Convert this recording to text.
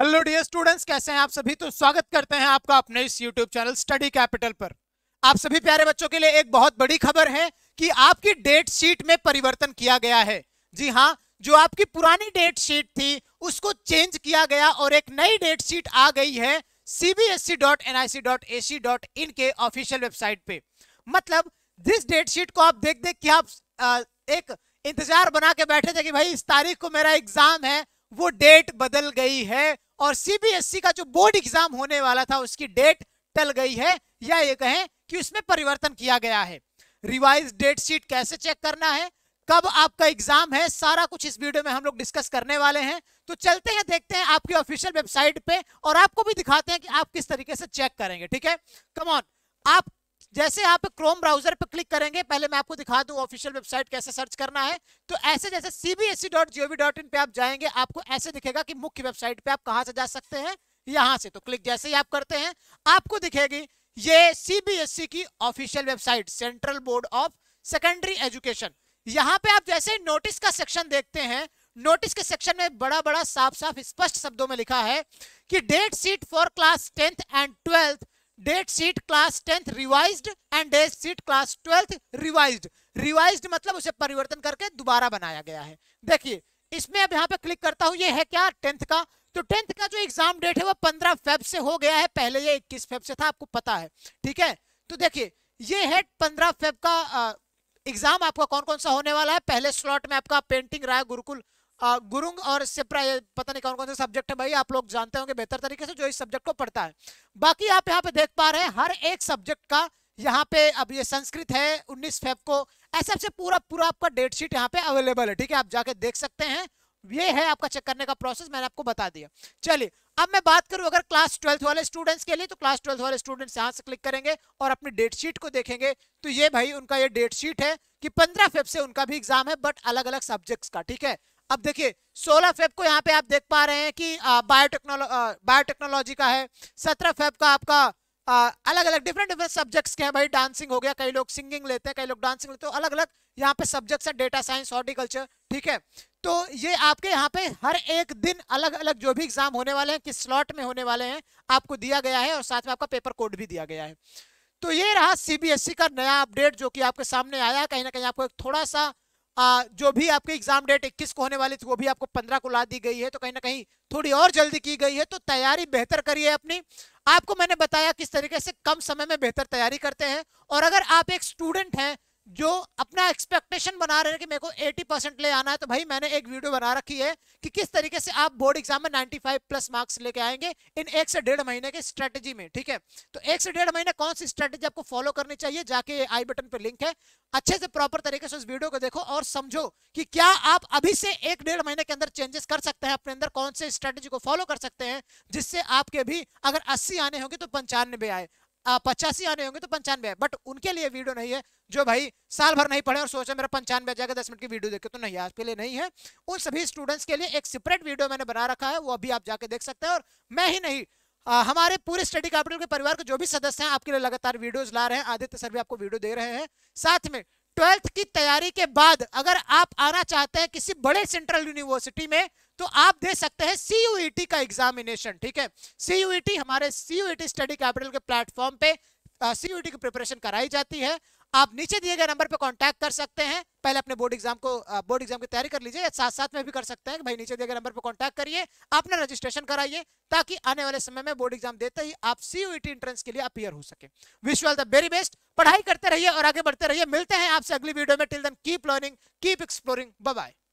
hello dear students कैसे हैं आप सभी तो स्वागत करते हैं आपका अपने इस यूट्यूब चैनल स्टडी कैपिटल पर आप सभी प्यारे बच्चों के लिए एक बहुत बड़ी खबर है कि आपकी डेट शीट में परिवर्तन किया गया है जी हाँ जो आपकी पुरानी डेट शीट थी उसको चेंज किया गया और एक नई डेट शीट आ गई है सी के ऑफिशियल वेबसाइट पे मतलब जिस डेट शीट को आप देख देख के आप एक इंतजार बना के बैठे थे कि भाई इस तारीख को मेरा एग्जाम है वो डेट बदल गई है और सीबीएसई e का जो बोर्ड एग्जाम होने वाला था उसकी डेट टल गई है या ये कहें कि उसमें परिवर्तन किया गया है रिवाइज डेट शीट कैसे चेक करना है कब आपका एग्जाम है सारा कुछ इस वीडियो में हम लोग डिस्कस करने वाले हैं तो चलते हैं देखते हैं आपकी ऑफिशियल वेबसाइट पे और आपको भी दिखाते हैं कि आप किस तरीके से चेक करेंगे ठीक है कमॉन आप जैसे आप क्रोम ब्राउजर पर क्लिक करेंगे पहले मैं आपको दिखा दूं ऑफिशियल वेबसाइट कैसे सर्च करना है तो ऐसे जैसे cbsc.gov.in पे आप जाएंगे आपको ऐसे दिखेगा कि मुख्य वेबसाइट पे आप कहां से जा सकते हैं यहां से तो क्लिक जैसे ही आप करते हैं आपको दिखेगी ये सीबीएसई की official website central board of secondary education यहाँ पे आप जैसे नोटिस का सेक्शन देखते हैं नोटिस के सेक्शन में बड़ा बड़ा साफ साफ स्पष्ट शब्दों में लिखा है कि date sheet for class tenth and twelfth date sheet class tenth revised and date sheet class twelfth revised revised मतलब उसे परिवर्तन करके दोबारा बनाया गया है देखिए इसमें अब यहाँ पे क्लिक करता हूँ ये है क्या टेंथ का तो टेंथ का जो एग्जाम डेट है वो पंद्रह फेब से हो गया है पहले ये इक्कीस फेब से था आपको पता है ठीक है तो देखिए ये है पंद्रह फेब का एग्जाम आपका कौन कौन सा होने वाला है पहले स्लॉट में आपका पेंटिंग राय गुरुकुल गुरुंग और सिप्रा ये पता नहीं कौन कौन से सब्जेक्ट है भाई आप लोग जानते होंगे बेहतर तरीके से जो इस सब्जेक्ट को पढ़ता है बाकी आप यहाँ पे देख पा रहे हैं हर एक सब्जेक्ट का यहाँ पे अब ये संस्कृत है 19 फेब को ऐसे आपसे पूरा पूरा आपका डेट शीट यहाँ पे अवेलेबल है ठीक है आप जाके देख सकते हैं ये है आपका चेक करने का प्रोसेस मैंने आपको बता दिया चलिए अब मैं बात करूं अगर क्लास ट्वेल्थ वाले स्टूडेंट्स के लिए तो क्लास ट्वेल्थ वाले स्टूडेंट्स यहाँ से क्लिक करेंगे और अपनी डेट शीट को देखेंगे तो ये भाई उनका ये डेट शीट है कि पंद्रह फेब से उनका भी एग्जाम है बट अलग अलग सब्जेक्ट्स का ठीक है अब देखिए 16 फेब को यहाँ पे आप देख पा रहे हैं कि बायोटेक्नोलॉ बायोटेक्नोलॉजी का है 17 फेब का आपका आ, अलग अलग डिफरेंट डिफरेंट सब्जेक्ट्स के हैं भाई डांसिंग हो गया कई लोग सिंगिंग लेते हैं कई लोग डांसिंग लेते हैं तो अलग अलग यहाँ पे सब्जेक्ट्स हैं डेटा साइंस हॉर्टिकल्चर ठीक है तो ये आपके यहाँ पे हर एक दिन अलग अलग जो भी एग्जाम होने वाले हैं किस स्लॉट में होने वाले हैं आपको दिया गया है और साथ में आपका पेपर कोड भी दिया गया है तो ये रहा सी e का नया अपडेट जो कि आपके सामने आया कहीं ना कहीं आपको एक थोड़ा सा आ, जो भी आपके एग्जाम डेट 21 को होने वाली थी वो भी आपको 15 को ला दी गई है तो कहीं ना कहीं थोड़ी और जल्दी की गई है तो तैयारी बेहतर करिए अपनी आपको मैंने बताया किस तरीके से कम समय में बेहतर तैयारी करते हैं और अगर आप एक स्टूडेंट हैं जो अपना एक्सपेक्टेशन बना रहे हैं कि मेरे को 80 परसेंट ले आना है तो भाई मैंने एक वीडियो बना रखी है कि किस तरीके से आप बोर्ड एग्जाम में 95 प्लस मार्क्स लेके आएंगे इन एक से डेढ़ महीने के स्ट्रेटजी में ठीक है तो एक से डेढ़ महीने कौन सी स्ट्रेटजी आपको फॉलो करनी चाहिए जाके आई बटन पर लिंक है अच्छे से प्रॉपर तरीके से उस वीडियो को देखो और समझो कि क्या आप अभी से एक डेढ़ महीने के अंदर चेंजेस कर सकते हैं अपने अंदर कौन से स्ट्रेटेजी को फॉलो कर सकते हैं जिससे आपके भी अगर अस्सी आने होंगे तो पंचानवे आए पचासी आने होंगे तो पंचानवे बट उनके लिए वीडियो नहीं है जो भाई साल भर नहीं पढ़े और सोचे मेरा पंचानवे जाएगा दस मिनट की वीडियो देखे तो नहीं आपके लिए नहीं है उन सभी स्टूडेंट्स के लिए एक सेपरेट वीडियो मैंने बना रखा है वो अभी आप जाके देख सकते हैं और मैं ही नहीं आ, हमारे पूरे स्टडी कैपिटल के परिवार के जो भी सदस्य हैं आपके लिए लगातार वीडियोज ला रहे हैं आदित्य सर भी आपको वीडियो दे रहे हैं साथ में ट्वेल्थ की तैयारी के बाद अगर आप आना चाहते हैं किसी बड़े सेंट्रल यूनिवर्सिटी में तो आप दे सकते हैं सीयूटी e का एग्जामिनेशन ठीक है सीयूटी e हमारे सीयूईटी स्टडी कैपिटल के प्लेटफॉर्म पे सीयूईटी e की प्रिपरेशन कराई जाती है आप नीचे दिए गए नंबर पर कांटेक्ट कर सकते हैं पहले अपने बोर्ड एग्जाम को बोर्ड एग्जाम की तैयारी कर लीजिए या साथ साथ में भी कर सकते हैं भाई नीचे दिए गए नंबर पर कांटेक्ट करिए अपना रजिस्ट्रेशन कराइए ताकि आने वाले समय में बोर्ड एग्जाम देते ही आप सीयूटी एंट्रेंस के लिए अपियर हो सके wish all the very best पढ़ाई करते रहिए और आगे बढ़ते रहिए मिलते हैं आपसे अगली वीडियो में till then keep learning keep exploring bye